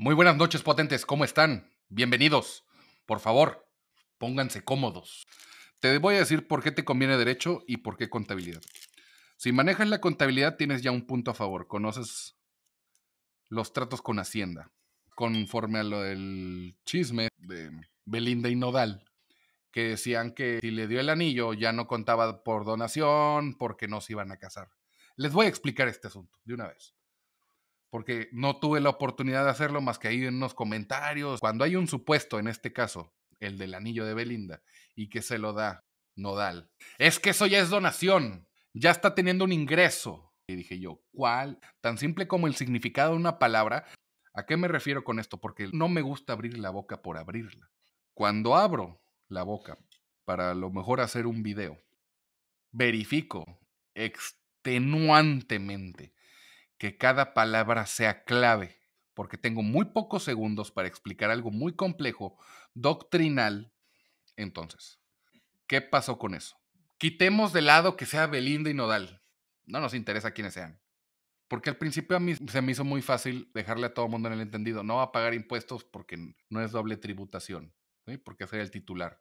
Muy buenas noches, potentes. ¿Cómo están? Bienvenidos. Por favor, pónganse cómodos. Te voy a decir por qué te conviene derecho y por qué contabilidad. Si manejas la contabilidad, tienes ya un punto a favor. Conoces los tratos con Hacienda. Conforme a lo del chisme de Belinda y Nodal, que decían que si le dio el anillo ya no contaba por donación porque no se iban a casar. Les voy a explicar este asunto de una vez porque no tuve la oportunidad de hacerlo más que ahí en unos comentarios. Cuando hay un supuesto, en este caso, el del anillo de Belinda, y que se lo da Nodal. Es que eso ya es donación, ya está teniendo un ingreso. Y dije yo, ¿cuál? Tan simple como el significado de una palabra. ¿A qué me refiero con esto? Porque no me gusta abrir la boca por abrirla. Cuando abro la boca para a lo mejor hacer un video, verifico extenuantemente que cada palabra sea clave, porque tengo muy pocos segundos para explicar algo muy complejo, doctrinal. Entonces, ¿qué pasó con eso? Quitemos de lado que sea Belinda y Nodal. No nos interesa quiénes sean. Porque al principio a mí se me hizo muy fácil dejarle a todo el mundo en el entendido, no va a pagar impuestos porque no es doble tributación, porque sería el titular.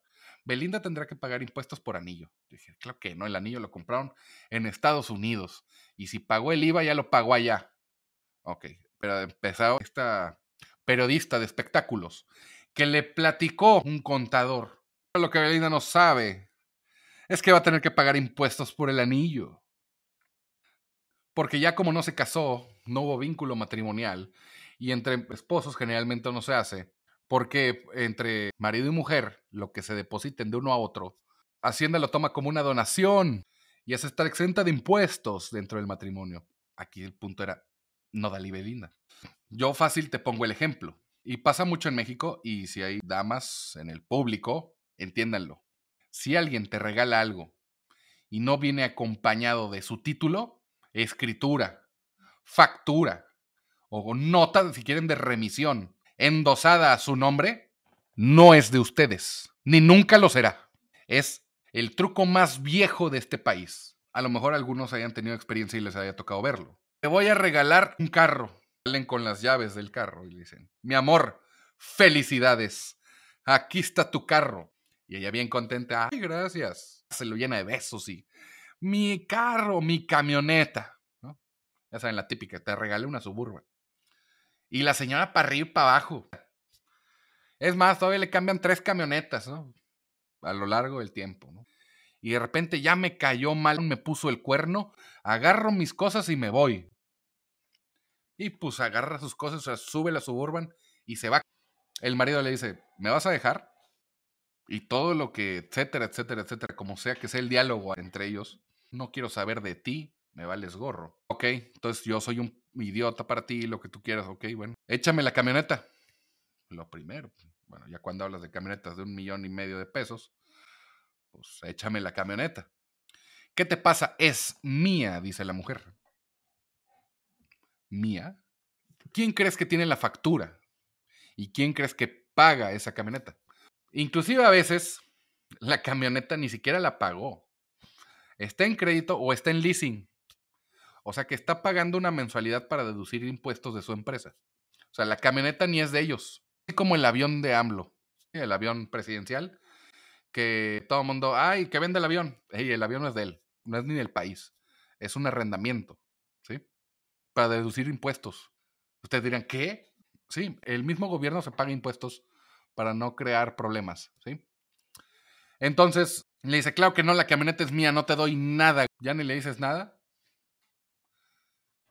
Belinda tendrá que pagar impuestos por anillo. Dije, claro que no, el anillo lo compraron en Estados Unidos. Y si pagó el IVA, ya lo pagó allá. Ok, pero empezó esta periodista de espectáculos que le platicó un contador. Lo que Belinda no sabe es que va a tener que pagar impuestos por el anillo. Porque ya como no se casó, no hubo vínculo matrimonial y entre esposos generalmente no se hace, porque entre marido y mujer, lo que se depositen de uno a otro, Hacienda lo toma como una donación y es estar exenta de impuestos dentro del matrimonio. Aquí el punto era, no da libelina. Yo fácil te pongo el ejemplo. Y pasa mucho en México y si hay damas en el público, entiéndanlo. Si alguien te regala algo y no viene acompañado de su título, escritura, factura o nota, si quieren, de remisión, endosada a su nombre, no es de ustedes, ni nunca lo será. Es el truco más viejo de este país. A lo mejor algunos hayan tenido experiencia y les haya tocado verlo. Te voy a regalar un carro. Salen con las llaves del carro y le dicen, mi amor, felicidades. Aquí está tu carro. Y ella bien contenta, ay, gracias. Se lo llena de besos y, mi carro, mi camioneta. Ya saben, la típica, te regalé una suburban. Y la señora para arriba y para abajo. Es más, todavía le cambian tres camionetas, ¿no? A lo largo del tiempo, ¿no? Y de repente ya me cayó mal, me puso el cuerno, agarro mis cosas y me voy. Y pues agarra sus cosas, o sea, sube la suburban y se va. El marido le dice, ¿me vas a dejar? Y todo lo que, etcétera, etcétera, etcétera, como sea que sea el diálogo entre ellos, no quiero saber de ti, me vales gorro. Ok, entonces yo soy un idiota para ti, lo que tú quieras, ok, bueno. Échame la camioneta. Lo primero, pues, bueno, ya cuando hablas de camionetas de un millón y medio de pesos, pues échame la camioneta. ¿Qué te pasa? Es mía, dice la mujer. ¿Mía? ¿Quién crees que tiene la factura? ¿Y quién crees que paga esa camioneta? Inclusive a veces la camioneta ni siquiera la pagó. Está en crédito o está en leasing. O sea que está pagando una mensualidad para deducir impuestos de su empresa. O sea, la camioneta ni es de ellos. Es como el avión de AMLO, el avión presidencial, que todo el mundo, ay, que vende el avión. Ey, el avión no es de él, no es ni del país. Es un arrendamiento, ¿sí? Para deducir impuestos. Ustedes dirán, ¿qué? Sí, el mismo gobierno se paga impuestos para no crear problemas, ¿sí? Entonces, le dice, claro que no, la camioneta es mía, no te doy nada. Ya ni le dices nada.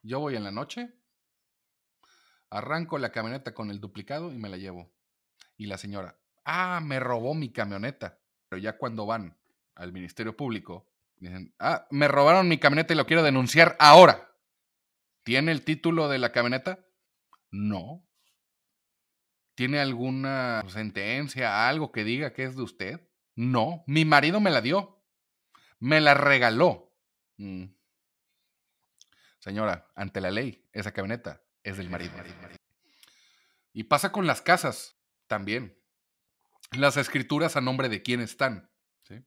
Yo voy en la noche, arranco la camioneta con el duplicado y me la llevo. Y la señora, ah, me robó mi camioneta. Pero ya cuando van al Ministerio Público, dicen, ah, me robaron mi camioneta y lo quiero denunciar ahora. ¿Tiene el título de la camioneta? No. ¿Tiene alguna sentencia, algo que diga que es de usted? No. Mi marido me la dio. Me la regaló. Mm. Señora, ante la ley, esa camioneta es del marido. Y pasa con las casas también. Las escrituras a nombre de quién están. ¿sí?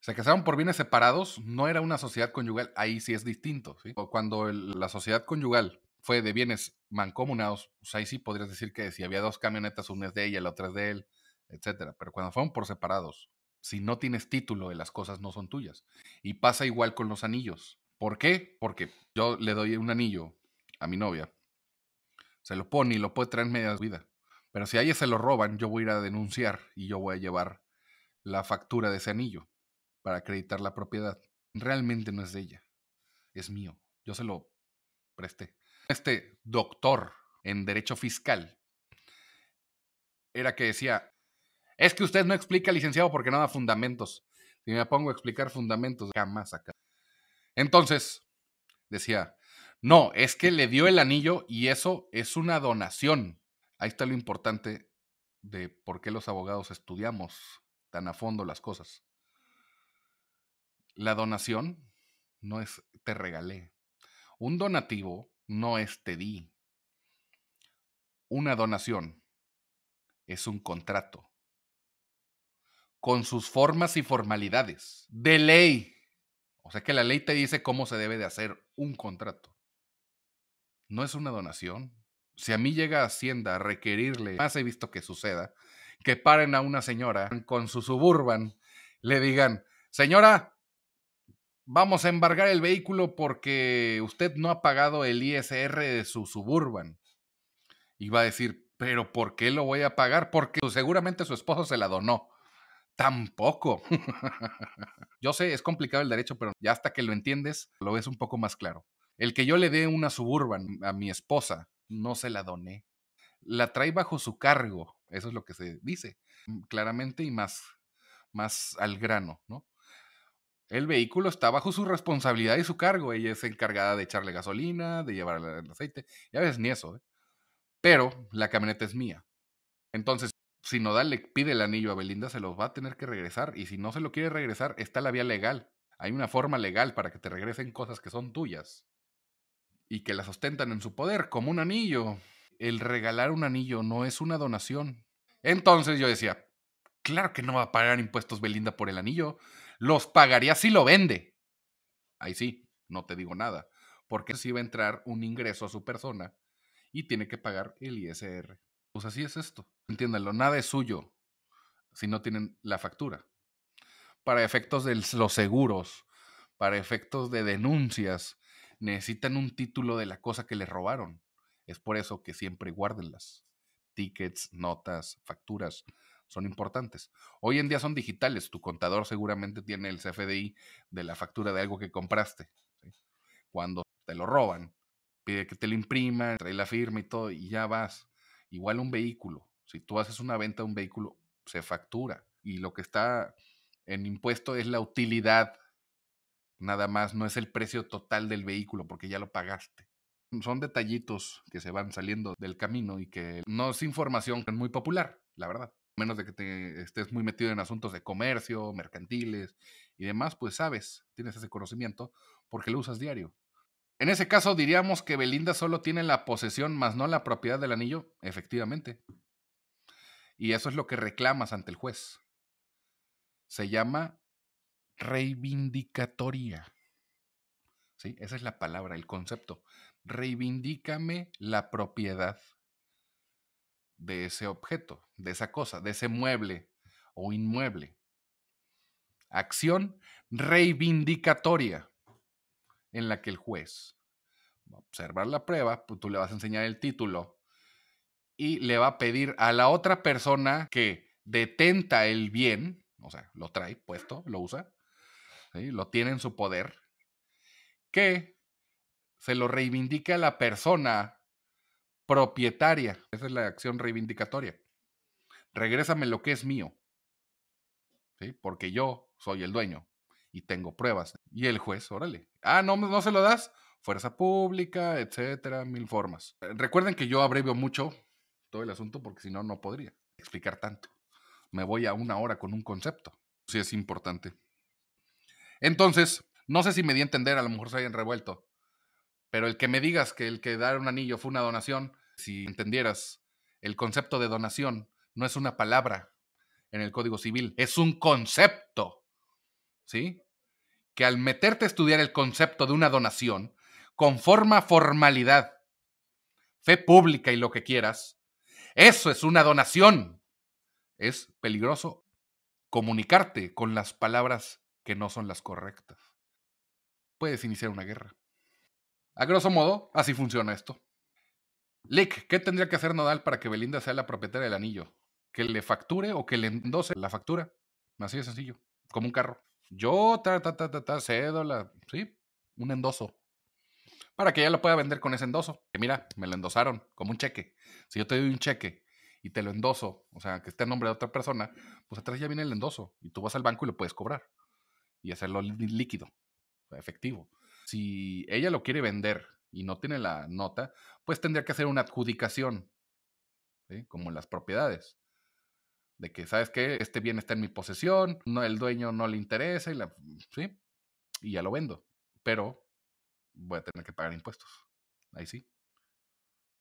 Se casaron por bienes separados, no era una sociedad conyugal, ahí sí es distinto. Cuando la sociedad conyugal fue de bienes mancomunados, pues, ahí sí podrías decir que si había dos camionetas, una es de ella, la otra es de él, etcétera. Pero cuando fueron por separados, si no tienes título de las cosas no son tuyas. Y pasa igual con los anillos. ¿Por qué? Porque yo le doy un anillo a mi novia. Se lo pone y lo puede traer en media vida. Pero si a ella se lo roban, yo voy a ir a denunciar y yo voy a llevar la factura de ese anillo para acreditar la propiedad. Realmente no es de ella. Es mío. Yo se lo presté. Este doctor en derecho fiscal era que decía, es que usted no explica, licenciado, porque no da fundamentos. Si me pongo a explicar fundamentos, jamás acá. Entonces, decía, no, es que le dio el anillo y eso es una donación. Ahí está lo importante de por qué los abogados estudiamos tan a fondo las cosas. La donación no es te regalé. Un donativo no es te di. Una donación es un contrato con sus formas y formalidades. De ley o sea que la ley te dice cómo se debe de hacer un contrato. No es una donación. Si a mí llega Hacienda a requerirle, más he visto que suceda, que paren a una señora con su suburban, le digan, señora, vamos a embargar el vehículo porque usted no ha pagado el ISR de su suburban. Y va a decir, pero ¿por qué lo voy a pagar? Porque seguramente su esposo se la donó tampoco. yo sé, es complicado el derecho, pero ya hasta que lo entiendes, lo ves un poco más claro. El que yo le dé una suburban a mi esposa, no se la doné. La trae bajo su cargo, eso es lo que se dice, mm, claramente y más, más al grano, ¿no? El vehículo está bajo su responsabilidad y su cargo. Ella es encargada de echarle gasolina, de llevarle el aceite, Ya ves ni eso, ¿eh? Pero la camioneta es mía. Entonces, si Nodal le pide el anillo a Belinda, se los va a tener que regresar. Y si no se lo quiere regresar, está la vía legal. Hay una forma legal para que te regresen cosas que son tuyas y que las ostentan en su poder, como un anillo. El regalar un anillo no es una donación. Entonces yo decía, claro que no va a pagar impuestos Belinda por el anillo. Los pagaría si lo vende. Ahí sí, no te digo nada, porque si va a entrar un ingreso a su persona y tiene que pagar el ISR. Pues así es esto. Entiéndanlo, nada es suyo si no tienen la factura. Para efectos de los seguros, para efectos de denuncias, necesitan un título de la cosa que les robaron. Es por eso que siempre guárdenlas. Tickets, notas, facturas son importantes. Hoy en día son digitales. Tu contador seguramente tiene el CFDI de la factura de algo que compraste. Cuando te lo roban, pide que te lo impriman, trae la firma y todo, y ya vas. Igual un vehículo. Si tú haces una venta de un vehículo, se factura. Y lo que está en impuesto es la utilidad, nada más, no es el precio total del vehículo, porque ya lo pagaste. Son detallitos que se van saliendo del camino y que no es información muy popular, la verdad. A menos de que te estés muy metido en asuntos de comercio, mercantiles y demás, pues sabes, tienes ese conocimiento porque lo usas diario. En ese caso diríamos que Belinda solo tiene la posesión más no la propiedad del anillo, efectivamente. Y eso es lo que reclamas ante el juez. Se llama reivindicatoria. ¿Sí? Esa es la palabra, el concepto. Reivindícame la propiedad de ese objeto, de esa cosa, de ese mueble o inmueble. Acción reivindicatoria en la que el juez va a observar la prueba, pues, tú le vas a enseñar el título y le va a pedir a la otra persona que detenta el bien, o sea, lo trae puesto, lo usa, lo tiene en su poder, que se lo reivindique a la persona propietaria. Esa es la acción reivindicatoria. Regrésame lo que es mío, porque yo soy el dueño y tengo pruebas. Y el juez, órale, ah, no, no se lo das, fuerza pública, etcétera, mil formas. Recuerden que yo abrevio mucho todo el asunto porque si no, no podría explicar tanto. Me voy a una hora con un concepto. Sí es importante. Entonces, no sé si me di a entender, a lo mejor se hayan revuelto, pero el que me digas que el que dar un anillo fue una donación, si entendieras, el concepto de donación no es una palabra en el Código Civil, es un concepto. ¿Sí? Que al meterte a estudiar el concepto de una donación, conforma formalidad, fe pública y lo que quieras, eso es una donación. Es peligroso comunicarte con las palabras que no son las correctas. Puedes iniciar una guerra. A grosso modo, así funciona esto. Lick, ¿qué tendría que hacer Nodal para que Belinda sea la propietaria del anillo? ¿Que le facture o que le endose la factura? Así de sencillo, como un carro. Yo, ta, ta, ta, ta, ta, cedo la. Sí, un endoso para que ella lo pueda vender con ese endoso. Que mira, me lo endosaron como un cheque. Si yo te doy un cheque y te lo endoso, o sea, que esté en nombre de otra persona, pues atrás ya viene el endoso y tú vas al banco y lo puedes cobrar y hacerlo líquido, efectivo. Si ella lo quiere vender y no tiene la nota, pues tendría que hacer una adjudicación, como en las propiedades. De que, ¿sabes qué? Este bien está en mi posesión, no, el dueño no le interesa y, la, ¿sí? y ya lo vendo. Pero voy a tener que pagar impuestos. Ahí sí.